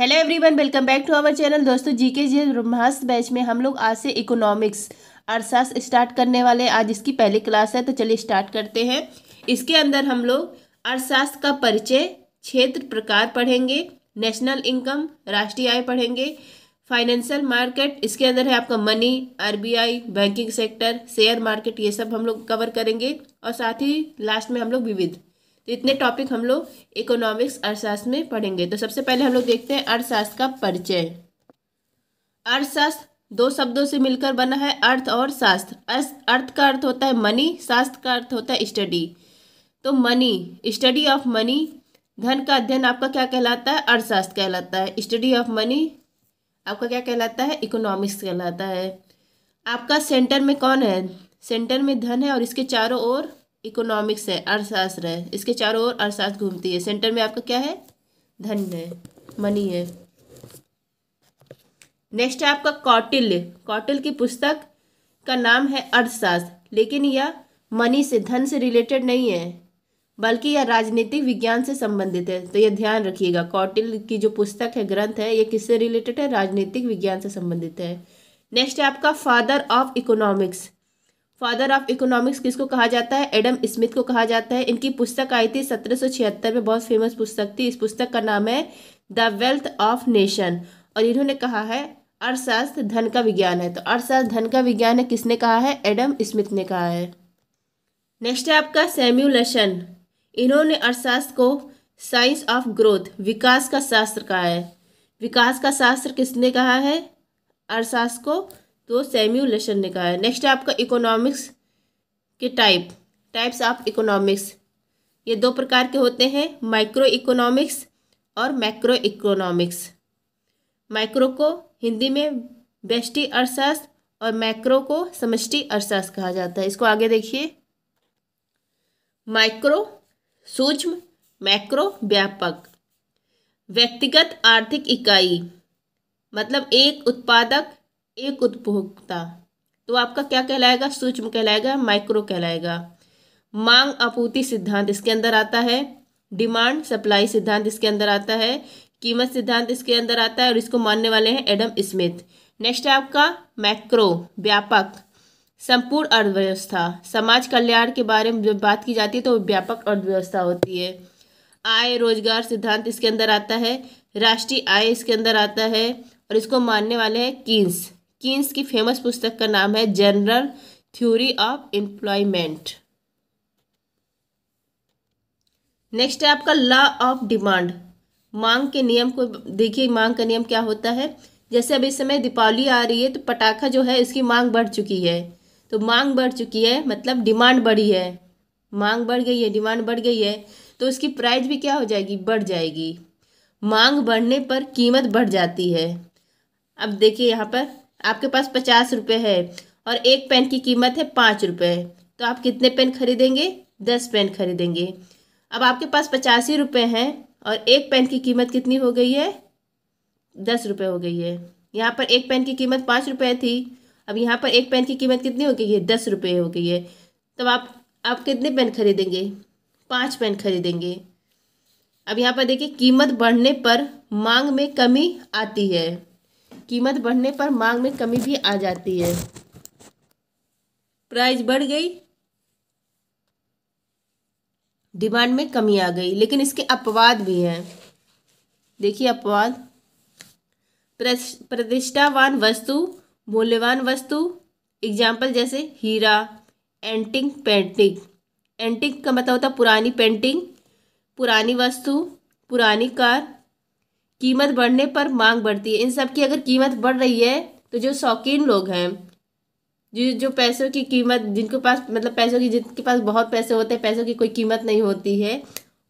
Hello everyone welcome back to our channel दोस्तों GK G Brahmastra batch में हम लोग आज से इकोनॉमिक्स अर्थशास्त्र स्टार्ट करने वाले आज इसकी पहली क्लास है तो चलिए स्टार्ट करते हैं इसके अंदर हम लोग अर्थशास्त्र का परिचय क्षेत्र प्रकार पढ़ेंगे नेशनल इनकम राष्ट्रीय आय पढ़ेंगे फाइनेंशियल मार्केट इसके अंदर है आपका money or banking sector share market ये सब हम लोग कवर करेंगे और साथ ही लास्ट में हम लोग विविध तो इतने टॉपिक हम लोग इकोनॉमिक्स अर्थशास्त्र में पढ़ेंगे तो सबसे पहले हम लोग देखते हैं अर्थशास्त्र का परिचय अर्थशास्त्र दो शब्दों से मिलकर बना है अर्थ और शास्त्र अर्थ का अर्थ होता है मनी शास्त्र का अर्थ होता है स्टडी तो मनी स्टडी ऑफ मनी धन का अध्ययन आपका क्या कहलाता है अर्थशास्त्र कहलाता है स्टडी ऑफ मनी आपका क्या कहलाता है इकोनॉमिक्स कहलाता है आपका सेंटर में कौन है सेंटर में धन है और इसके चारों ओर इकोनॉमिक्स है अर्थशास्त्र है इसके चारों ओर अर्थशास्त्र घूमती है सेंटर में आपका क्या है धन है मनी है नेक्स्ट है आपका कौटिल्य कौटिल की पुस्तक का नाम है अर्थशास्त्र लेकिन यह मनी से धन से रिलेटेड नहीं है बल्कि यह राजनीतिक विज्ञान से संबंधित है तो यह ध्यान रखिएगा कौटिल की जो पुस्तक है ग्रंथ है ये किससे रिलेटेड है राजनीतिक विज्ञान से संबंधित है नेक्स्ट है आपका father of economics father of economics किसको कहा जाता है एडम स्मिथ को कहा जाता है इनकी पुस्तक आई थी सत्रह में बहुत फेमस पुस्तक थी इस पुस्तक का नाम है द वेल्थ ऑफ नेशन और इन्होंने कहा है अर्थशास्त्र धन का विज्ञान है तो अर्थशास्त्र धन का विज्ञान है किसने कहा है एडम स्मिथ ने कहा है नेक्स्ट है आपका सेम्यूलेशन इन्होंने अर्थशास्त्र को साइंस ऑफ ग्रोथ विकास का शास्त्र कहा है विकास का शास्त्र किसने कहा है अर्थशास्त्र को तो सेम्यूलेशन ने कहा है नेक्स्ट है आपका इकोनॉमिक्स के टाइप टाइप्स ऑफ इकोनॉमिक्स ये दो प्रकार के होते हैं माइक्रो इकोनॉमिक्स और मैक्रो इकोनॉमिक्स माइक्रो को हिंदी में बेष्टि अर्थशास्त्र और मैक्रो को समष्टि अर्थशास्त्र कहा जाता है इसको आगे देखिए माइक्रो सूक्ष्म मैक्रो व्यापक व्यक्तिगत आर्थिक इकाई मतलब एक उत्पादक एक उपभोक्ता तो आपका क्या कहलाएगा सूक्ष्म कहलाएगा माइक्रो कहलाएगा मांग आपूर्ति सिद्धांत इसके अंदर आता है डिमांड सप्लाई सिद्धांत इसके अंदर आता है कीमत सिद्धांत इसके अंदर आता है और इसको मानने वाले हैं एडम स्मिथ नेक्स्ट है आपका मैक्रो व्यापक संपूर्ण अर्थव्यवस्था समाज कल्याण के बारे में जब बात की जाती है तो व्यापक अर्थव्यवस्था होती है आय रोजगार सिद्धांत इसके अंदर आता है राष्ट्रीय आय इसके अंदर आता है और इसको मानने वाले हैं कीन्स कीन्स की फेमस पुस्तक का नाम है general theory of employment next है आपका लॉ ऑफ डिमांड मांग के नियम को देखिए मांग का नियम क्या होता है जैसे अब इस समय दीपावली आ रही है तो पटाखा जो है इसकी मांग बढ़ चुकी है तो मांग बढ़ चुकी है मतलब डिमांड बढ़ी है मांग बढ़ गई है डिमांड बढ़ गई है तो उसकी प्राइस भी क्या हो जाएगी बढ़ जाएगी मांग बढ़ने पर कीमत बढ़ जाती है अब देखिए यहाँ पर आपके पास पचास रुपये है और एक पेन की कीमत है पाँच रुपये तो आप कितने पेन खरीदेंगे दस पेन खरीदेंगे अब आपके पास पचासी रुपये हैं और एक पेन की कीमत कितनी हो गई है दस रुपये हो गई है यहाँ पर एक पेन की कीमत पाँच रुपये थी अब यहाँ पर एक पेन की कीमत कितनी हो गई है दस रुपये हो गई है तब तो आप आप कितने पेन खरीदेंगे पाँच पेन खरीदेंगे अब यहाँ पर देखिए कीमत बढ़ने पर मांग में कमी आती है कीमत बढ़ने पर मांग में कमी भी आ जाती है प्राइस बढ़ गई डिमांड में कमी आ गई लेकिन इसके अपवाद भी हैं देखिए अपवाद प्रतिष्ठावान वस्तु मूल्यवान वस्तु एग्जाम्पल जैसे हीरा एंटिंग पेंटिंग एंटिंग का मतलब होता पुरानी पेंटिंग पुरानी वस्तु पुरानी कार कीमत बढ़ने पर मांग बढ़ती है इन सब की अगर कीमत बढ़ रही है तो जो शौकीन लोग हैं जो जो पैसों की कीमत जिनके पास मतलब पैसों की जिनके पास बहुत पैसे होते हैं पैसों की कोई कीमत नहीं होती है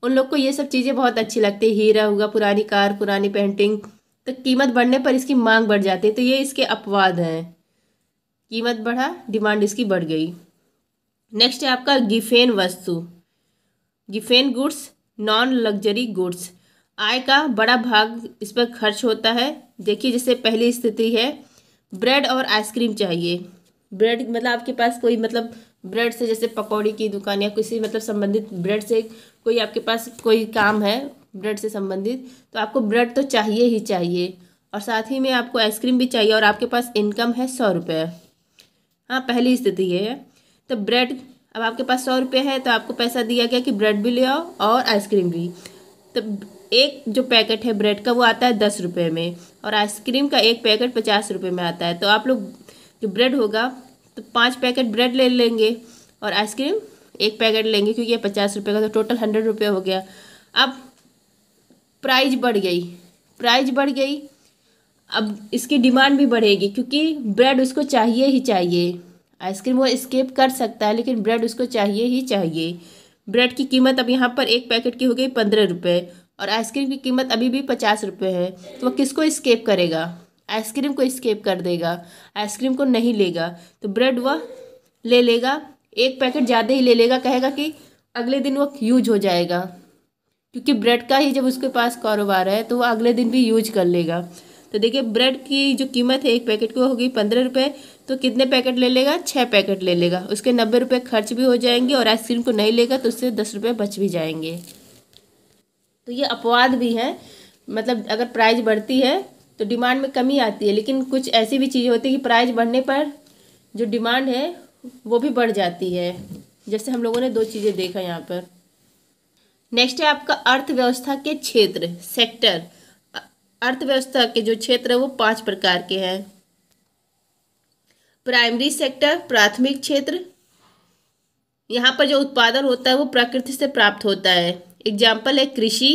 उन लोग को ये सब चीज़ें बहुत अच्छी लगती है हीरा हुआ पुरानी कार पुरानी पेंटिंग तो कीमत बढ़ने पर इसकी मांग बढ़ जाती है तो ये इसके अपवाद हैं कीमत बढ़ा डिमांड इसकी बढ़ गई नेक्स्ट है आपका गिफेन वस्तु Giffen goods non luxury goods आय का बड़ा भाग इस पर खर्च होता है देखिए जैसे पहली स्थिति है ब्रेड और आइसक्रीम चाहिए ब्रेड मतलब आपके पास कोई मतलब ब्रेड से जैसे पकौड़ी की दुकान या किसी मतलब संबंधित ब्रेड से कोई आपके पास कोई काम है ब्रेड से संबंधित तो आपको ब्रेड तो चाहिए ही चाहिए और साथ ही में आपको आइसक्रीम भी चाहिए और आपके पास इनकम है सौ रुपये हाँ पहली स्थिति ये है तो ब्रेड अब आपके पास सौ रुपये है तो आपको पैसा दिया गया कि ब्रेड भी ले आओ और आइसक्रीम भी तो एक जो पैकेट है ब्रेड का वो आता है दस रुपये में और आइसक्रीम का एक पैकेट पचास रुपये में आता है तो आप लोग जो ब्रेड होगा तो पाँच पैकेट ब्रेड ले लेंगे और आइसक्रीम एक पैकेट लेंगे क्योंकि ये पचास रुपये का तो टोटल हंड्रेड रुपये हो गया अब प्राइज बढ़ गई प्राइज बढ़ गई अब इसकी डिमांड भी बढ़ेगी क्योंकि ब्रेड उसको चाहिए ही चाहिए आइसक्रीम वो स्केप कर सकता है लेकिन ब्रेड उसको चाहिए ही चाहिए ब्रेड की कीमत अब यहाँ पर एक पैकेट की हो गई पंद्रह रुपये और आइसक्रीम की कीमत अभी भी पचास रुपये है तो वह किसको स्केप करेगा आइसक्रीम को स्केप कर देगा आइसक्रीम को नहीं लेगा तो ब्रेड वह ले लेगा एक पैकेट ज़्यादा ही ले लेगा कहेगा कि अगले दिन वह यूज हो जाएगा क्योंकि ब्रेड का ही जब उसके पास कारोबार है तो वह अगले दिन भी यूज कर लेगा तो देखिए ब्रेड की जो कीमत है एक पैकेट को होगी पंद्रह रुपये तो कितने पैकेट ले लेगा छः पैकेट ले लेगा उसके नब्बे रुपये खर्च भी हो जाएंगे और आइसक्रीम को नहीं लेगा तो उससे दस रुपये बच भी जाएंगे तो ये अपवाद भी है मतलब अगर प्राइस बढ़ती है तो डिमांड में कमी आती है लेकिन कुछ ऐसी भी चीज़ें होती है कि प्राइस बढ़ने पर जो डिमांड है वो भी बढ़ जाती है जैसे हम लोगों ने दो चीज़ें देखा यहाँ पर नेक्स्ट है आपका अर्थव्यवस्था के क्षेत्र सेक्टर अर्थव्यवस्था के जो क्षेत्र है वो पांच प्रकार के हैं प्राइमरी सेक्टर प्राथमिक क्षेत्र यहाँ पर जो उत्पादन होता है वो प्रकृति से प्राप्त होता है एग्जाम्पल है कृषि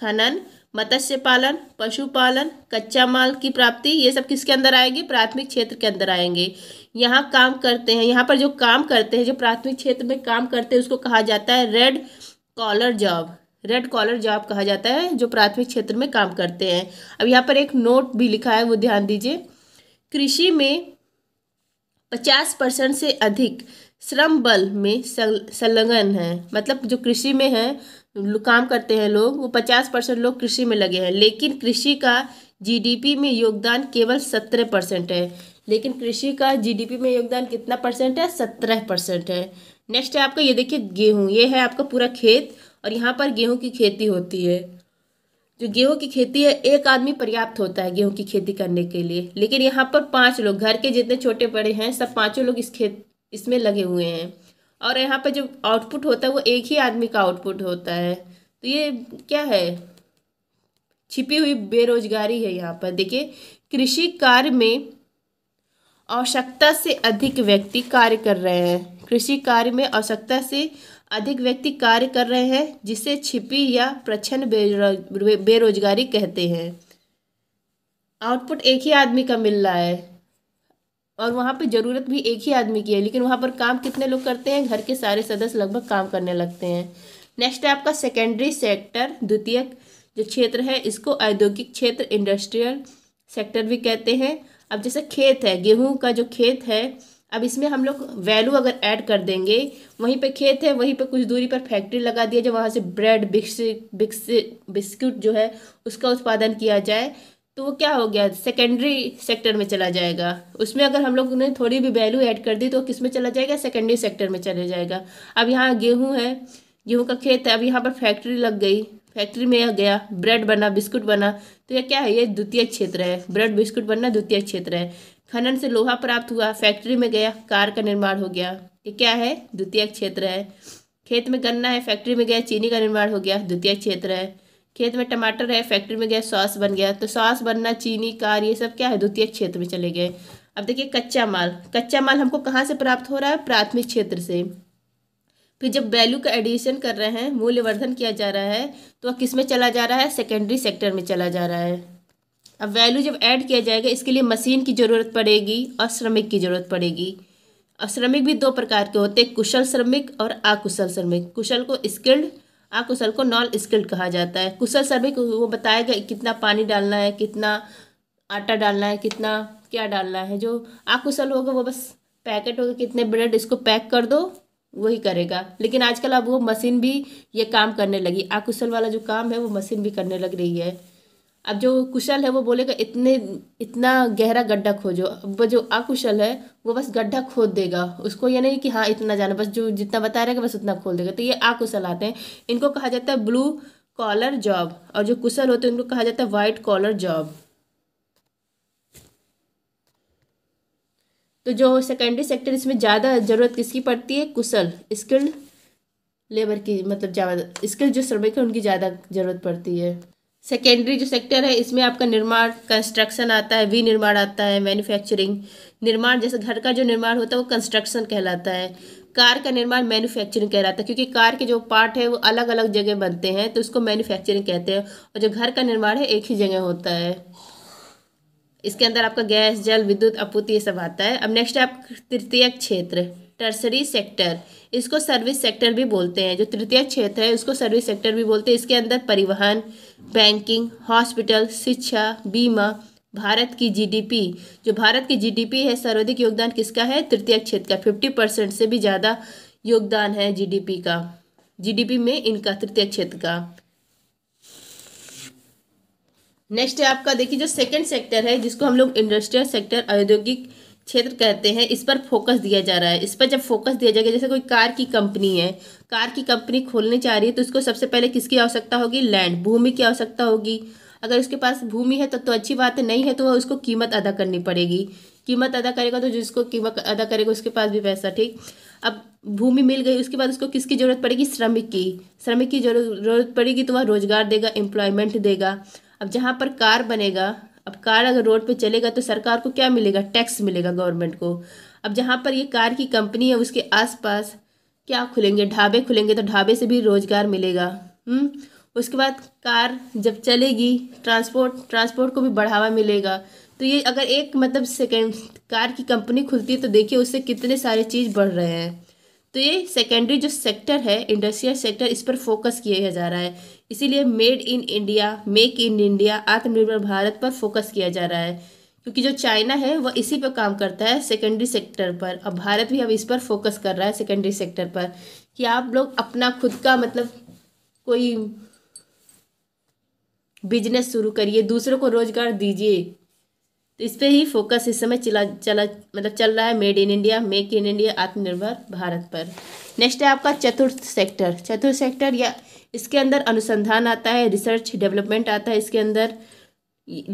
खनन मत्स्य पालन पशुपालन कच्चा माल की प्राप्ति ये सब किसके अंदर आएंगे प्राथमिक क्षेत्र के अंदर आएंगे यहाँ काम करते हैं यहाँ पर जो काम करते हैं जो प्राथमिक क्षेत्र में काम करते हैं उसको कहा जाता है red collar job red collar job कहा जाता है जो प्राथमिक क्षेत्र में काम करते हैं अब यहाँ पर एक नोट भी लिखा है वो ध्यान दीजिए कृषि में पचास परसेंट से अधिक श्रम बल में संलग्न है मतलब जो कृषि में है काम करते हैं लोग वो पचास परसेंट लोग कृषि में लगे हैं लेकिन कृषि का जीडीपी में योगदान केवल सत्रह परसेंट है लेकिन कृषि का जीडीपी में योगदान कितना परसेंट है सत्रह परसेंट है नेक्स्ट है आपका ये देखिए गेहूँ ये है आपका पूरा खेत और यहाँ पर गेहूँ की खेती होती है जो गेहूँ की खेती है एक आदमी पर्याप्त होता है गेहूँ की खेती करने के लिए लेकिन यहाँ पर पाँच लोग घर के जितने छोटे बड़े हैं सब पाँचों लोग इस खेत इसमें लगे हुए हैं और यहाँ पर जो आउटपुट होता है वो एक ही आदमी का आउटपुट होता है तो ये क्या है छिपी हुई बेरोजगारी है यहाँ पर देखिए कृषि कार्य में आवश्यकता से अधिक व्यक्ति कार्य कर रहे हैं कृषि कार्य में आवश्यकता से अधिक व्यक्ति कार्य कर रहे हैं जिसे छिपी या प्रच्छन्न बेरोजगारी कहते हैं आउटपुट एक ही आदमी का मिल रहा है और वहाँ पे ज़रूरत भी एक ही आदमी की है लेकिन वहाँ पर काम कितने लोग करते हैं घर के सारे सदस्य लगभग काम करने लगते हैं नेक्स्ट है आपका सेकेंडरी सेक्टर द्वितीयक जो क्षेत्र है इसको औद्योगिक क्षेत्र इंडस्ट्रियल सेक्टर भी कहते हैं अब जैसे खेत है गेहूँ का जो खेत है अब इसमें हम लोग वैल्यू अगर ऐड कर देंगे वहीं पर खेत है वहीं पर कुछ दूरी पर फैक्ट्री लगा दिया जाए वहाँ से ब्रेड बिस्किट बिस्किट जो है उसका उत्पादन किया जाए तो वो क्या हो गया सेकेंडरी सेक्टर में चला जाएगा उसमें अगर हम लोग ने थोड़ी भी वैल्यू ऐड कर दी तो किस में चला जाएगा सेकेंडरी सेक्टर में चला जाएगा अब यहाँ गेहूँ है गेहूँ का खेत है अब यहाँ पर फैक्ट्री लग गई फैक्ट्री में यह गया ब्रेड बना बिस्कुट बना तो यह क्या है ये द्वितीय क्षेत्र है ब्रेड बिस्कुट बनना द्वितीय क्षेत्र है खनन से लोहा प्राप्त हुआ फैक्ट्री में गया कार का निर्माण हो गया ये क्या है द्वितीय क्षेत्र है खेत में गन्ना है फैक्ट्री में गया चीनी का निर्माण हो गया द्वितीय क्षेत्र है खेत में टमाटर है फैक्ट्री में गया सॉस बन गया तो सॉस बनना चीनी कार ये सब क्या है द्वितीय क्षेत्र में चले गए अब देखिए कच्चा माल कच्चा माल हमको कहाँ से प्राप्त हो रहा है प्राथमिक क्षेत्र से फिर जब वैल्यू का एडिशन कर रहे हैं मूल्यवर्धन किया जा रहा है तो वह किस में चला जा रहा है सेकेंडरी सेक्टर में चला जा रहा है अब वैल्यू जब ऐड किया जाएगा इसके लिए मशीन की ज़रूरत पड़ेगी और श्रमिक की ज़रूरत पड़ेगी और श्रमिक भी दो प्रकार के होते हैं कुशल श्रमिक और अकुशल श्रमिक कुशल को स्किल्ड अकुशल हाँ, को नॉन स्किल्ड कहा जाता है कुशल सर्वे वो बताएगा कितना पानी डालना है कितना आटा डालना है कितना क्या डालना है जो अकुशल होगा वो बस पैकेट होगा कितने ब्रेड इसको पैक कर दो वही करेगा लेकिन आजकल अब वो मशीन भी ये काम करने लगी आकुशल वाला जो काम है वो मशीन भी करने लग रही है अब जो कुशल है वो बोलेगा इतने इतना गहरा गड्ढा खोजो अब जो अकुशल है वो बस गड्ढा खोद देगा उसको ये नहीं कि हाँ इतना जाना बस जो जितना बता रहेगा बस उतना खोल देगा तो ये अकुशल आते हैं इनको कहा जाता है ब्लू कॉलर जॉब और जो कुशल होते हैं उनको कहा जाता है वाइट कॉलर जॉब तो जो सेकेंडरी सेक्टर इसमें ज़्यादा ज़रूरत किसकी पड़ती है कुशल स्किल्ड लेबर की मतलब ज़्यादा स्किल्ड जो श्रमिक है उनकी ज़्यादा ज़रूरत पड़ती है सेकेंडरी जो सेक्टर है इसमें आपका निर्माण कंस्ट्रक्शन आता है विनिर्माण आता है मैन्युफैक्चरिंग निर्माण जैसे घर का जो निर्माण होता है वो कंस्ट्रक्शन कहलाता है कार का निर्माण मैन्युफैक्चरिंग कहलाता है क्योंकि कार के जो पार्ट है वो अलग अलग जगह बनते हैं तो उसको मैन्युफैक्चरिंग कहते हैं और जो घर का निर्माण है एक ही जगह होता है इसके अंदर आपका गैस जल विद्युत आपूर्ति ये सब आता है अब नेक्स्ट है आप तृतीय क्षेत्र टर्सरी सेक्टर इसको सर्विस सेक्टर भी बोलते हैं जो तृतीय क्षेत्र है उसको सर्विस सेक्टर भी बोलते हैं इसके अंदर परिवहन बैंकिंग हॉस्पिटल शिक्षा बीमा भारत की जीडीपी जो भारत की जीडीपी है सर्वाधिक योगदान किसका है तृतीय क्षेत्र का फिफ्टी परसेंट से भी ज़्यादा योगदान है जीडीपी का जीडीपी में इनका तृतीय क्षेत्र का नेक्स्ट है आपका देखिए जो सेकंड सेक्टर है जिसको हम लोग इंडस्ट्रियल सेक्टर औद्योगिक क्षेत्र कहते हैं इस पर फोकस दिया जा रहा है इस पर जब फोकस दिया जाएगा जैसे कोई कार की कंपनी है कार की कंपनी खोलने चाह रही है तो इसको सबसे पहले किसकी आवश्यकता होगी लैंड भूमि की आवश्यकता होगी अगर उसके पास भूमि है तब तो, तो अच्छी बात नहीं है तो वह उसको कीमत अदा करनी पड़ेगी कीमत अदा करेगा तो जिसको कीमत अदा करेगा उसके पास भी पैसा ठीक अब भूमि मिल गई उसके बाद उसको किसकी ज़रूरत पड़ेगी श्रमिक की श्रमिक की जरूरत पड़ेगी तो वह रोज़गार देगा एम्प्लॉयमेंट देगा अब जहाँ पर कार बनेगा अब कार अगर रोड पे चलेगा तो सरकार को क्या मिलेगा टैक्स मिलेगा गवर्नमेंट को अब जहाँ पर ये कार की कंपनी है उसके आसपास क्या खुलेंगे ढाबे खुलेंगे तो ढाबे से भी रोज़गार मिलेगा हम्म? उसके बाद कार जब चलेगी ट्रांसपोर्ट ट्रांसपोर्ट को भी बढ़ावा मिलेगा तो ये अगर एक मतलब सेकेंड कार की कंपनी खुलती है तो देखिए उससे कितने सारे चीज़ बढ़ रहे हैं तो ये सेकेंडरी जो सेक्टर है इंडस्ट्रियल सेक्टर इस पर फोकस किया जा रहा है इसीलिए made in India make in India Atmanirbhar Bharat पर फोकस किया जा रहा है क्योंकि जो चाइना है वह इसी पर काम करता है सेकेंडरी सेक्टर पर अब भारत भी अब इस पर फोकस कर रहा है सेकेंडरी सेक्टर पर कि आप लोग अपना खुद का मतलब कोई बिजनेस शुरू करिए दूसरों को रोजगार दीजिए तो इस पर ही फोकस इस समय चला चला मतलब चल रहा है made in India make in India Atmanirbhar Bharat पर नेक्स्ट है आपका चतुर्थ सेक्टर चतुर्थ सेक्टर या इसके अंदर अनुसंधान आता है रिसर्च डेवलपमेंट आता है इसके अंदर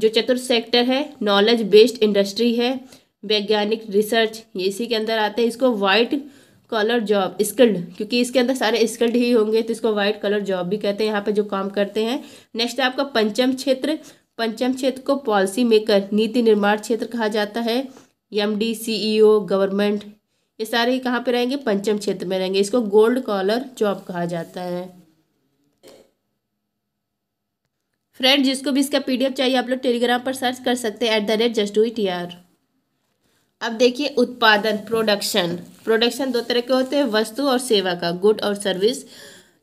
जो चतुर्थ सेक्टर है नॉलेज बेस्ड इंडस्ट्री है वैज्ञानिक रिसर्च ये इसी के अंदर आते हैं इसको वाइट कॉलर जॉब स्किल्ड क्योंकि इसके अंदर सारे स्किल्ड ही होंगे तो इसको वाइट कलर जॉब भी कहते हैं यहाँ पे जो काम करते हैं नेक्स्ट है आपका पंचम क्षेत्र पंचम क्षेत्र को पॉलिसी मेकर नीति निर्माण क्षेत्र कहा जाता है M D C E O government ये सारे कहाँ पर रहेंगे पंचम क्षेत्र में रहेंगे इसको गोल्ड कॉलर जॉब कहा जाता है फ्रेंड जिसको भी इसका पीडीएफ चाहिए आप लोग टेलीग्राम पर सर्च कर सकते हैं at the rate just do it यार अब देखिए उत्पादन प्रोडक्शन प्रोडक्शन दो तरह के होते हैं वस्तु और सेवा का गुड और सर्विस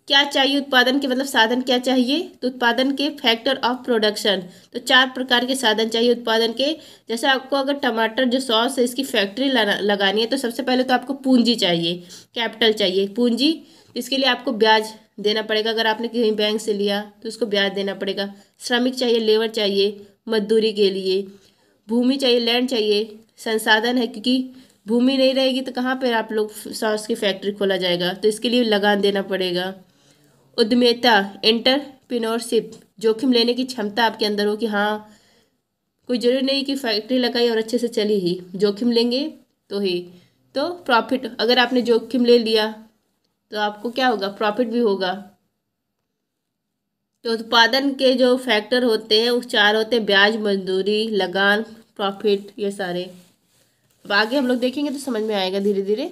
क्या चाहिए उत्पादन के मतलब साधन क्या चाहिए तो उत्पादन के फैक्टर ऑफ प्रोडक्शन तो चार प्रकार के साधन चाहिए उत्पादन के जैसे आपको अगर टमाटर जो सॉस है इसकी फैक्ट्री लगानी है तो सबसे पहले तो आपको पूंजी चाहिए कैपिटल चाहिए पूंजी इसके लिए आपको ब्याज देना पड़ेगा अगर आपने कहीं बैंक से लिया तो उसको ब्याज देना पड़ेगा श्रमिक चाहिए लेबर चाहिए मजदूरी के लिए भूमि चाहिए लैंड चाहिए संसाधन है क्योंकि भूमि नहीं रहेगी तो कहाँ पर आप लोग सॉस की फैक्ट्री खोला जाएगा तो इसके लिए लगान देना पड़ेगा उद्यमिता एंटरप्रिनोरशिप जोखिम लेने की क्षमता आपके अंदर हो कि हाँ कोई जरूरी नहीं कि फैक्ट्री लगाई और अच्छे से चली ही जोखिम लेंगे तो ही तो प्रॉफिट अगर आपने जोखिम ले लिया तो आपको क्या होगा प्रॉफिट भी होगा तो उत्पादन के जो फैक्टर होते हैं वो चार होते हैं ब्याज मजदूरी लगान प्रॉफिट ये सारे अब आगे हम लोग देखेंगे तो समझ में आएगा धीरे धीरे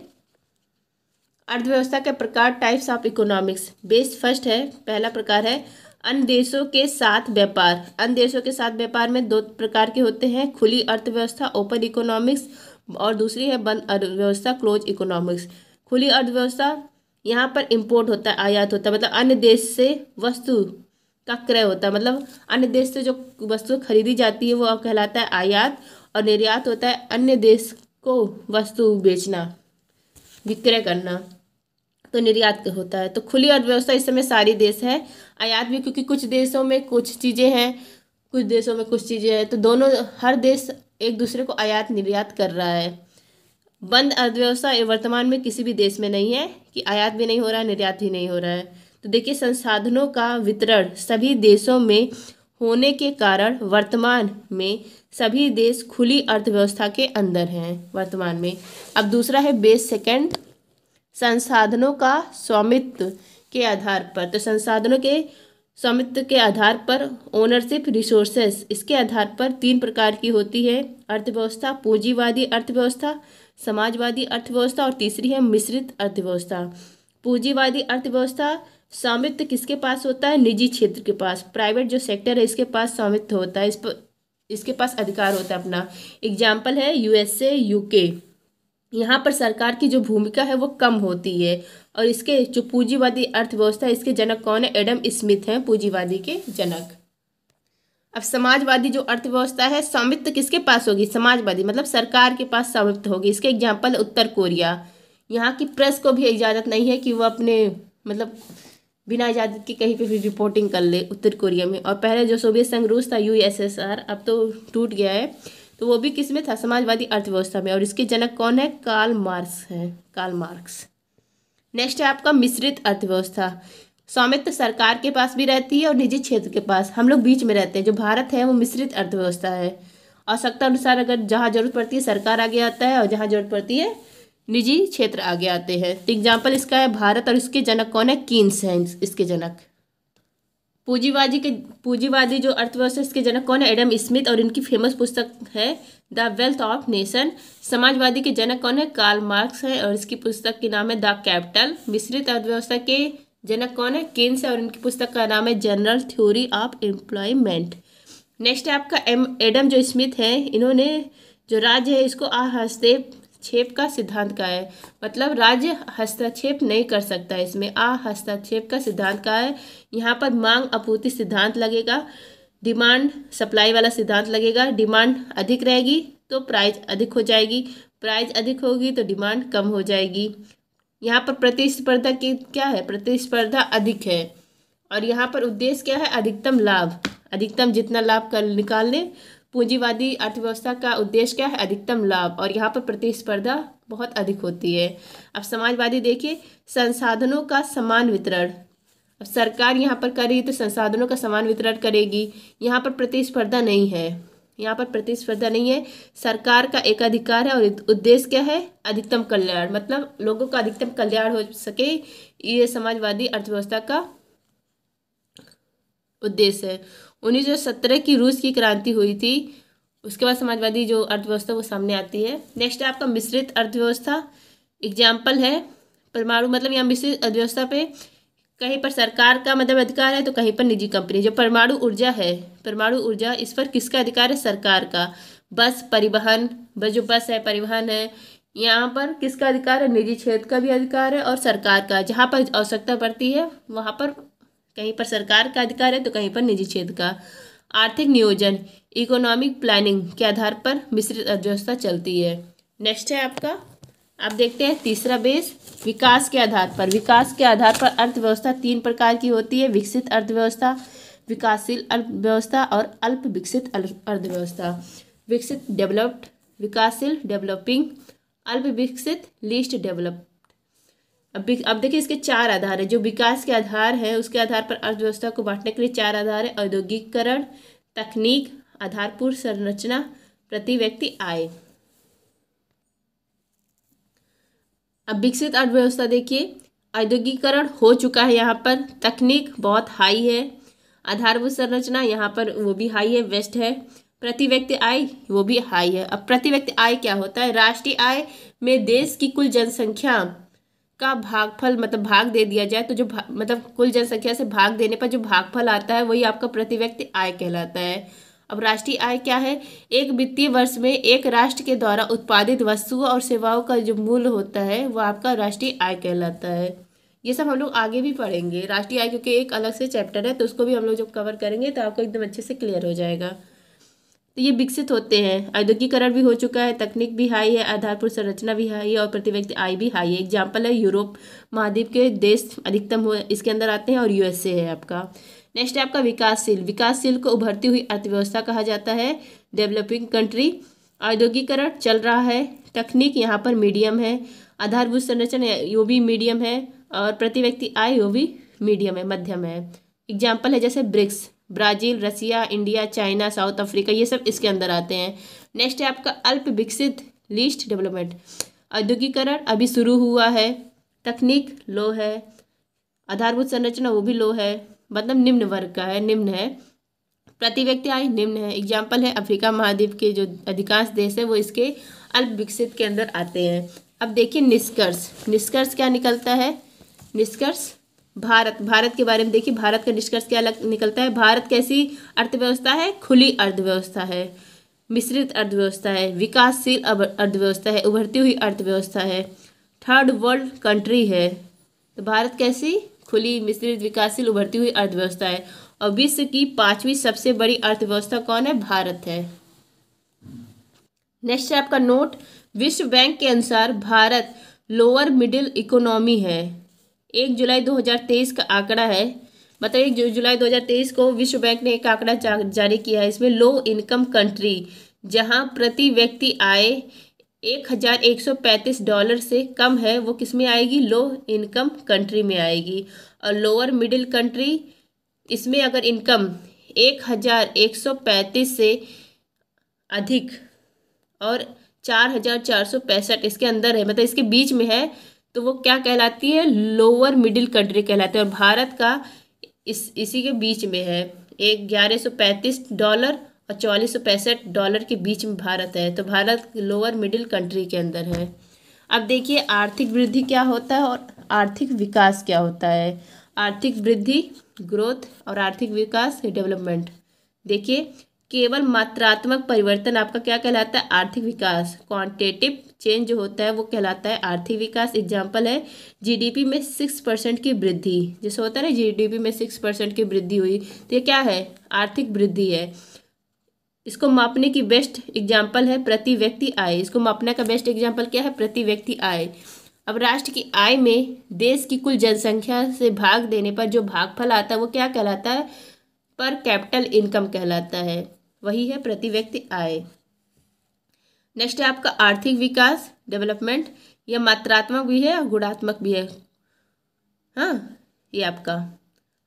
अर्थव्यवस्था के प्रकार types of economics best first है पहला प्रकार है अन्य देशों के साथ व्यापार अन्य देशों के साथ व्यापार में दो प्रकार के होते हैं खुली अर्थव्यवस्था ओपन इकोनॉमिक्स और दूसरी है बंद अर्थव्यवस्था क्लोज इकोनॉमिक्स खुली अर्थव्यवस्था यहाँ पर इम्पोर्ट होता है आयात होता है मतलब अन्य देश से वस्तु का क्रय होता है मतलब अन्य देश से जो वस्तु खरीदी जाती है वो कहलाता है आयात और निर्यात होता है अन्य देश को वस्तु बेचना विक्रय करना तो निर्यात होता है तो खुली अर्थव्यवस्था इस समय सारी देश है आयात भी क्योंकि कुछ देशों में कुछ चीज़ें हैं कुछ देशों में कुछ चीज़ें हैं तो दोनों हर देश एक दूसरे को आयात निर्यात कर रहा है बंद अर्थव्यवस्था वर्तमान में किसी भी देश में नहीं है कि आयात भी नहीं हो रहा है निर्यात भी नहीं हो रहा है तो देखिए संसाधनों का वितरण सभी देशों में होने के कारण वर्तमान में सभी देश खुली अर्थव्यवस्था के अंदर हैं वर्तमान में अब दूसरा है बेस सेकंड संसाधनों का स्वामित्व के आधार पर तो संसाधनों के स्वामित्व के आधार पर ओनरशिप रिसोर्सेस इसके आधार पर तीन प्रकार की होती है अर्थव्यवस्था पूंजीवादी अर्थव्यवस्था समाजवादी अर्थव्यवस्था और तीसरी है मिश्रित अर्थव्यवस्था पूंजीवादी अर्थव्यवस्था स्वामित्व किसके पास होता है निजी क्षेत्र के पास प्राइवेट जो सेक्टर है इसके पास स्वामित्व होता है इस पर इसके पास अधिकार होता है अपना एग्जाम्पल है यूएसए यूके यहाँ पर सरकार की जो भूमिका है वो कम होती है और इसके जो पूंजीवादी अर्थव्यवस्था इसके जनक कौन है एडम स्मिथ हैं पूंजीवादी के जनक अब समाजवादी जो अर्थव्यवस्था है स्वामित्व किसके पास होगी समाजवादी मतलब सरकार के पास स्वामित्व होगी इसके एग्जाम्पल उत्तर कोरिया यहाँ की प्रेस को भी इजाज़त नहीं है कि वह अपने मतलब बिना इजाज़त के कहीं पे भी रिपोर्टिंग कर ले उत्तर कोरिया में और पहले जो सोवियत संघ रूस था यूएसएसआर अब तो टूट गया है तो वो भी किस में था समाजवादी अर्थव्यवस्था में और इसके जनक कौन है कार्ल मार्क्स है कार्ल मार्क्स नेक्स्ट है आपका मिश्रित अर्थव्यवस्था स्वामित्व सरकार के पास भी रहती है और निजी क्षेत्र के पास हम लोग बीच में रहते हैं जो भारत है वो मिश्रित अर्थव्यवस्था है आवश्यकता अनुसार अगर जहाँ जरूरत पड़ती है सरकार आगे आता है और जहाँ जरूरत पड़ती है निजी क्षेत्र आगे आते हैं तो एग्जाम्पल इसका है भारत और इसके जनक कौन है कीन्स हैं इसके जनक पूंजीवादी के पूंजीवादी जो अर्थव्यवस्था इसके जनक कौन है एडम स्मिथ और इनकी फेमस पुस्तक है द वेल्थ ऑफ नेशन समाजवादी के जनक कौन है कार्ल मार्क्स है और इसकी पुस्तक के नाम है द कैपिटल मिश्रित अर्थव्यवस्था के जनक कौन है किन्स और इनकी पुस्तक का नाम है general theory of employment next है आपका एम एडम जो स्मिथ है इन्होंने जो राज्य है इसको आहस्तेप हस्तक्षेप का सिद्धांत का है मतलब राज्य हस्तक्षेप नहीं कर सकता है इसमें आ हस्तक्षेप का सिद्धांत का है यहाँ पर मांग आपूर्ति सिद्धांत लगेगा डिमांड सप्लाई वाला सिद्धांत लगेगा डिमांड अधिक रहेगी तो प्राइस अधिक हो जाएगी प्राइस अधिक होगी तो डिमांड कम हो जाएगी यहाँ पर प्रतिस्पर्धा की क्या है प्रतिस्पर्धा अधिक है और यहाँ पर उद्देश्य क्या है अधिकतम लाभ अधिकतम जितना लाभ कर निकाल लें पूंजीवादी अर्थव्यवस्था का उद्देश्य क्या है अधिकतम लाभ और यहाँ पर प्रतिस्पर्धा बहुत अधिक होती है अब समाजवादी देखिए संसाधनों का समान वितरण अब सरकार यहाँ पर कर रही तो संसाधनों का समान वितरण करेगी यहाँ पर प्रतिस्पर्धा नहीं है यहाँ पर प्रतिस्पर्धा नहीं है सरकार का एक अधिकार है और उद्देश्य क्या है अधिकतम कल्याण मतलब लोगों का अधिकतम कल्याण हो सके ये समाजवादी अर्थव्यवस्था का उद्देश्य है उन्नीस सौ सत्रह की रूस की क्रांति हुई थी उसके बाद समाजवादी जो अर्थव्यवस्था वो सामने आती है नेक्स्ट है आपका मिश्रित अर्थव्यवस्था एग्जाम्पल है परमाणु मतलब यहाँ मिश्रित अर्थव्यवस्था पे कहीं पर सरकार का मतलब अधिकार है तो कहीं पर निजी कंपनी जो परमाणु ऊर्जा है परमाणु ऊर्जा इस पर किसका अधिकार है सरकार का बस परिवहन बस जो बस है परिवहन है यहाँ पर किसका अधिकार है निजी क्षेत्र का भी अधिकार है और सरकार का जहाँ पर आवश्यकता पड़ती है वहाँ पर कहीं पर सरकार का अधिकार है तो कहीं पर निजी क्षेत्र का आर्थिक नियोजन इकोनॉमिक प्लानिंग के आधार पर मिश्रित अर्थव्यवस्था चलती है नेक्स्ट है आपका अब देखते हैं तीसरा बेस विकास के आधार पर विकास के आधार पर अर्थव्यवस्था तीन प्रकार की होती है विकसित अर्थव्यवस्था विकासशील अर्थव्यवस्था और अल्प विकसित अर्थव्यवस्था विकसित डेवलप्ड विकासशील डेवलपिंग अल्प विकसित लिस्ट डेवलप्ड अब अब देखिए इसके चार आधार है जो विकास के आधार है उसके आधार पर अर्थव्यवस्था को बांटने के लिए चार आधार है औद्योगिकरण तकनीक आधारपूर्ण संरचना प्रति व्यक्ति आय अब विकसित अर्थव्यवस्था देखिए औद्योगिकरण हो चुका है यहाँ पर तकनीक बहुत हाई है आधारभूत संरचना यहाँ पर वो भी हाई है वेस्ट है प्रति व्यक्ति आय वो भी हाई है अब प्रति व्यक्ति आय क्या होता है राष्ट्रीय आय में देश की कुल जनसंख्या का भागफल मतलब भाग दे दिया जाए तो जो मतलब कुल जनसंख्या से भाग देने पर जो भागफल आता है वही आपका प्रति व्यक्ति आय कहलाता है अब राष्ट्रीय आय क्या है एक वित्तीय वर्ष में एक राष्ट्र के द्वारा उत्पादित वस्तुओं और सेवाओं का जो मूल्य होता है वो आपका राष्ट्रीय आय कहलाता है ये सब हम लोग आगे भी पढ़ेंगे राष्ट्रीय आय क्योंकि एक अलग से चैप्टर है तो उसको भी हम लोग जब कवर करेंगे तो आपको एकदम अच्छे से क्लियर हो जाएगा तो ये विकसित होते हैं औद्योगिकरण भी हो चुका है तकनीक भी हाई है आधारपुर संरचना भी हाई है और प्रति व्यक्ति आय भी हाई है एग्जाम्पल है यूरोप महाद्वीप के देश अधिकतम इसके अंदर आते हैं और यूएसए है आपका नेक्स्ट है आपका विकासशील विकासशील को उभरती हुई अर्थव्यवस्था कहा जाता है डेवलपिंग कंट्री औद्योगिकरण चल रहा है तकनीक यहाँ पर मीडियम है आधारभूत संरचना यो भी मीडियम है और प्रति व्यक्ति आय वो भी मीडियम है मध्यम है एग्जाम्पल है जैसे BRICS Brazil Russia India China South Africa ये सब इसके अंदर आते हैं नेक्स्ट है आपका अल्प विकसित लीस्ट डेवलपमेंट औद्योगिकरण अभी शुरू हुआ है तकनीक लो है आधारभूत संरचना वो भी लो है मतलब निम्न वर्ग का है निम्न है प्रति व्यक्ति आय निम्न है एग्जाम्पल है अफ्रीका महाद्वीप के जो अधिकांश देश है वो इसके अल्प विकसित के अंदर आते हैं अब देखिए निष्कर्ष निष्कर्ष क्या निकलता है निष्कर्ष भारत भारत के बारे में देखिए भारत का निष्कर्ष क्या लग, निकलता है भारत कैसी अर्थव्यवस्था है खुली अर्थव्यवस्था है मिश्रित अर्थव्यवस्था है विकासशील अर्थव्यवस्था है उभरती हुई अर्थव्यवस्था है थर्ड वर्ल्ड कंट्री है तो भारत कैसी खुली मिश्रित विकासशील उभरती हुई अर्थव्यवस्था है और विश्व की पांचवी सबसे बड़ी अर्थव्यवस्था कौन है भारत है नेक्स्ट है आपका नोट विश्व बैंक के अनुसार भारत लोअर मिडिल इकोनॉमी है एक जुलाई 2023 का आंकड़ा है मतलब एक जुलाई 2023 को विश्व बैंक ने एक आंकड़ा जारी किया है इसमें लो इनकम कंट्री जहां प्रति व्यक्ति आय एक हज़ार एक सौ पैंतीस डॉलर से कम है वो किस में आएगी लो इनकम कंट्री में आएगी और लोअर मिडिल कंट्री इसमें अगर इनकम एक हज़ार एक सौ पैंतीस से अधिक और चार हज़ार चार सौ पैंसठ इसके अंदर है मतलब इसके बीच में है तो वो क्या कहलाती है लोअर मिडिल कंट्री कहलाती है और भारत का इस इसी के बीच में है एक ग्यारह सौ पैंतीस डॉलर और चौलीस सौ पैंसठ डॉलर के बीच में भारत है तो भारत लोअर मिडिल कंट्री के अंदर है अब देखिए आर्थिक वृद्धि क्या होता है और आर्थिक विकास क्या होता है आर्थिक वृद्धि ग्रोथ और आर्थिक विकास डेवलपमेंट देखिए केवल मात्रात्मक परिवर्तन आपका क्या कहलाता है आर्थिक विकास क्वांटिटेटिव चेंज जो होता है वो कहलाता है आर्थिक विकास एग्जाम्पल है जीडीपी में सिक्स परसेंट की वृद्धि जैसे होता है ना जीडीपी में सिक्स परसेंट की वृद्धि हुई तो ये क्या है आर्थिक वृद्धि है इसको मापने की बेस्ट एग्जाम्पल है प्रति व्यक्ति आय इसको मापने का बेस्ट एग्जाम्पल क्या है प्रति व्यक्ति आय अब राष्ट्र की आय में देश की कुल जनसंख्या से भाग देने पर जो भागफल आता है वो क्या कहलाता है पर कैपिटल इनकम कहलाता है वही है प्रति व्यक्ति आय नेक्स्ट है आपका आर्थिक विकास डेवलपमेंट यह मात्रात्मक भी है और गुणात्मक भी है हाँ ये आपका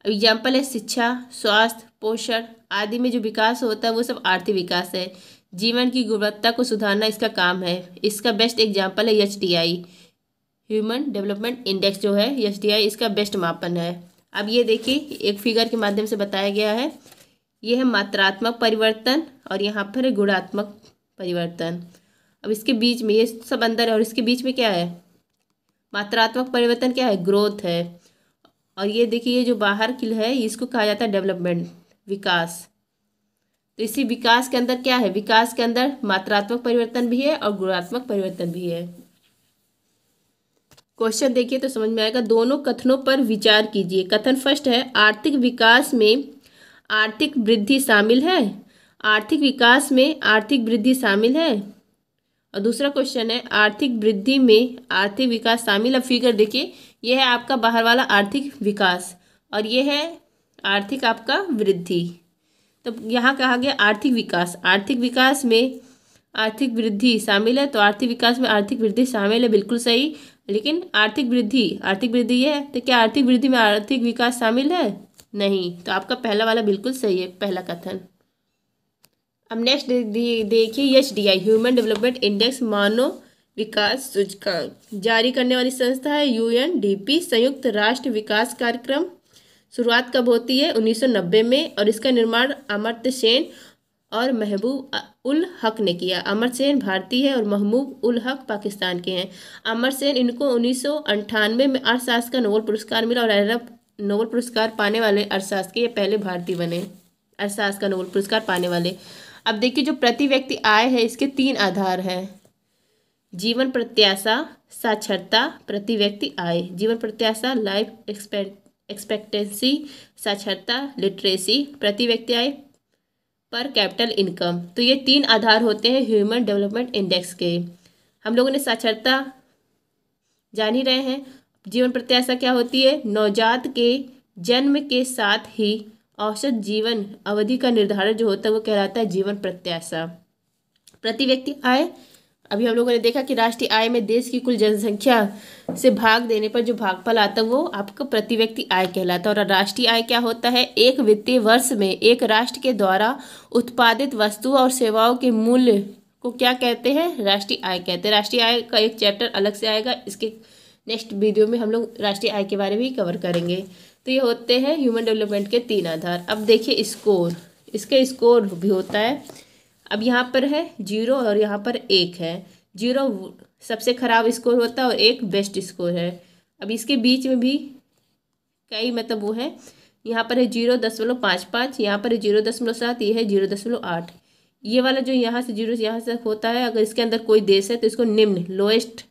एग्जाम्पल है शिक्षा स्वास्थ्य पोषण आदि में जो विकास होता है वो सब आर्थिक विकास है जीवन की गुणवत्ता को सुधारना इसका काम है इसका बेस्ट एग्जाम्पल है एच ह्यूमन डेवलपमेंट इंडेक्स जो है एच इसका बेस्ट मापन है अब ये देखिए एक फिगर के माध्यम से बताया गया है ये है मात्रात्मक परिवर्तन और यहाँ पर है गुणात्मक परिवर्तन अब इसके बीच में ये सब अंदर है और इसके बीच में क्या है मात्रात्मक परिवर्तन क्या है ग्रोथ है और ये देखिए ये जो बाहर किल है इसको कहा जाता है डेवलपमेंट विकास तो इसी विकास के अंदर क्या है विकास के अंदर मात्रात्मक परिवर्तन भी है और गुणात्मक परिवर्तन भी है क्वेश्चन देखिए तो समझ में आएगा दोनों कथनों पर विचार कीजिए कथन फर्स्ट है आर्थिक विकास में आर्थिक वृद्धि शामिल है आर्थिक विकास में आर्थिक वृद्धि शामिल है और दूसरा क्वेश्चन है आर्थिक वृद्धि में आर्थिक विकास शामिल अब फिगर देखिए यह है आपका बाहर वाला आर्थिक विकास और यह है आर्थिक आपका वृद्धि तो यहाँ कहा गया आर्थिक विकास आर्थिक विकास में आर्थिक वृद्धि शामिल है तो आर्थिक विकास में आर्थिक वृद्धि शामिल है बिल्कुल सही लेकिन आर्थिक वृद्धि आर्थिक वृद्धि है तो क्या आर्थिक वृद्धि में आर्थिक विकास शामिल है नहीं तो आपका पहला वाला बिल्कुल सही है पहला कथन अब नेक्स्ट देखिए H D I human development index मानव विकास सूचकांक जारी करने वाली संस्था है यू संयुक्त राष्ट्र विकास कार्यक्रम शुरुआत कब होती है 1990 में और इसका निर्माण अमर्त्य सेन और महबूब उल हक ने किया अमर सेन भारतीय है और महबूब उल हक पाकिस्तान के हैं अमर सेन इनको उन्नीस में अर्थशास्त्र का नोबल पुरस्कार मिला और अरब नोबल पुरस्कार पाने वाले अर्थशास्त्र के ये पहले भारतीय बने अर्थशास्त्र का नोबल पुरस्कार पाने वाले अब देखिए जो प्रति व्यक्ति आय है इसके तीन आधार हैं जीवन प्रत्याशा साक्षरता प्रति व्यक्ति आय जीवन प्रत्याशा लाइफ एक्सपेक्ट एक्सपेक्टेंसी साक्षरता लिटरेसी प्रति व्यक्ति आय पर कैपिटल इनकम तो ये तीन आधार होते हैं ह्यूमन डेवलपमेंट इंडेक्स के हम लोगों ने साक्षरता जान ही रहे हैं जीवन प्रत्याशा क्या होती है नवजात के जन्म के साथ ही औसत जीवन अवधि का निर्धारण जो होता है वो कहलाता है जीवन प्रत्याशा प्रति व्यक्ति आय अभी हम लोगों ने देखा कि राष्ट्रीय आय में देश की कुल जनसंख्या से भाग देने पर जो भागफल आता है वो आपका प्रति व्यक्ति आय कहलाता है और राष्ट्रीय आय क्या होता है एक वित्तीय वर्ष में एक राष्ट्र के द्वारा उत्पादित वस्तुओं और सेवाओं के मूल्य को क्या कहते हैं राष्ट्रीय आय कहते हैं राष्ट्रीय आय का एक चैप्टर अलग से आएगा इसके नेक्स्ट वीडियो में हम लोग राष्ट्रीय आय के बारे में ही कवर करेंगे तो ये होते हैं ह्यूमन डेवलपमेंट के तीन आधार अब देखिए स्कोर इसके स्कोर भी होता है अब यहाँ पर है जीरो और यहाँ पर एक है जीरो सबसे ख़राब स्कोर होता है और एक बेस्ट स्कोर है अब इसके बीच में भी कई मतलब वो है यहाँ पर है जीरो दशमलव पाँच पाँच यहाँ पर है जीरो दशमलव सात ये है जीरो दशमलव आठ ये वाला जो यहाँ से जीरो से यहाँ से होता है अगर इसके अंदर कोई देश है तो इसको निम्न लोएस्ट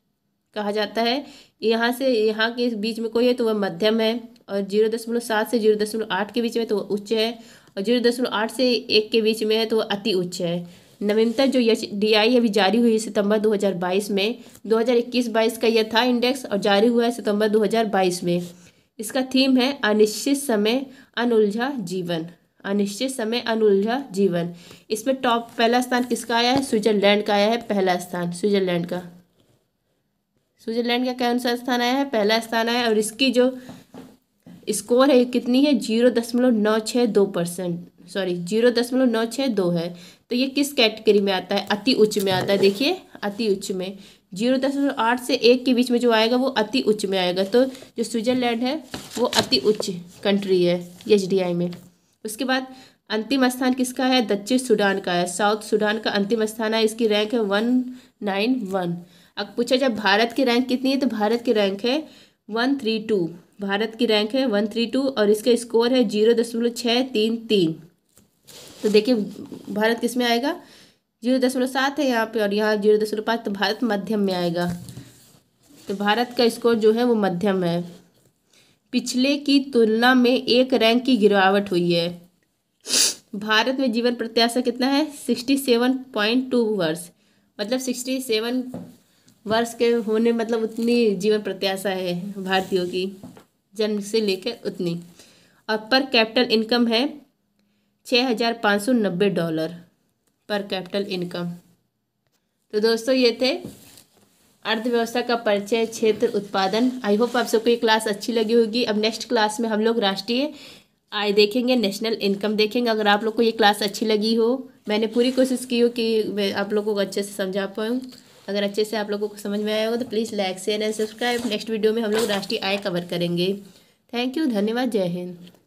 कहा जाता है यहाँ से यहाँ के बीच में कोई है तो वह मध्यम है और जीरो दशमलव सात से जीरो दशमलव आठ के बीच में तो वह उच्च है और जीरो दशमलव आठ से एक के बीच में है तो अति उच्च है नवीनतम जो यच डी आई अभी जारी हुई है सितंबर 2022 में 2021-22 का यह था इंडेक्स और जारी हुआ है सितंबर 2022 में इसका थीम है अनिश्चित समय अनउलझा जीवन अनिश्चित समय अनुलझा जीवन इसमें टॉप पहला स्थान किसका आया है स्विट्जरलैंड का आया है पहला स्थान स्विट्जरलैंड का स्विट्जरलैंड का कौन सा स्थान आया है पहला स्थान आया है और इसकी जो स्कोर है कितनी है जीरो दशमलव नौ छः दो परसेंट सॉरी जीरो दशमलव नौ छः दो है तो ये किस कैटेगरी में आता है अति उच्च में आता है देखिए अति उच्च में जीरो दशमलव आठ से एक के बीच में जो आएगा वो अति उच्च में आएगा तो जो स्विट्जरलैंड है वो अति उच्च कंट्री है एच में उसके बाद अंतिम स्थान किसका है दक्षिण सूडान का है साउथ सूडान का अंतिम स्थान है इसकी रैंक है वन नाइन वन अब पूछा जाए भारत की रैंक कितनी है तो भारत की रैंक है वन थ्री टू भारत की रैंक है वन थ्री टू और इसका स्कोर है जीरो दशमलव छः तीन तीन तो देखिए भारत किस में आएगा जीरो दशमलव सात है यहाँ पे और यहाँ जीरो दशमलव पाँच तो भारत मध्यम में आएगा तो भारत का स्कोर जो है वो मध्यम है पिछले की तुलना में एक रैंक की गिरावट हुई है भारत में जीवन प्रत्याशा कितना है सिक्सटी सेवन पॉइंट टू वर्ष मतलब सिक्सटी सेवन वर्ष के होने मतलब उतनी जीवन प्रत्याशा है भारतीयों की जन्म से लेकर उतनी और पर कैपिटल इनकम है छः हज़ार पाँच सौ नब्बे डॉलर पर कैपिटल इनकम तो दोस्तों ये थे अर्थव्यवस्था का परिचय क्षेत्र उत्पादन आई होप आप सबको ये क्लास अच्छी लगी होगी अब नेक्स्ट क्लास में हम लोग राष्ट्रीय आय देखेंगे नेशनल इनकम देखेंगे अगर आप लोग को ये क्लास अच्छी लगी हो मैंने पूरी कोशिश की हो कि मैं आप लोगों को अच्छे से समझा पाऊँ अगर अच्छे से आप लोगों को समझ में आया होगा तो please like share and subscribe next video में हम लोग राष्ट्रीय आय कवर करेंगे थैंक यू धन्यवाद जय हिंद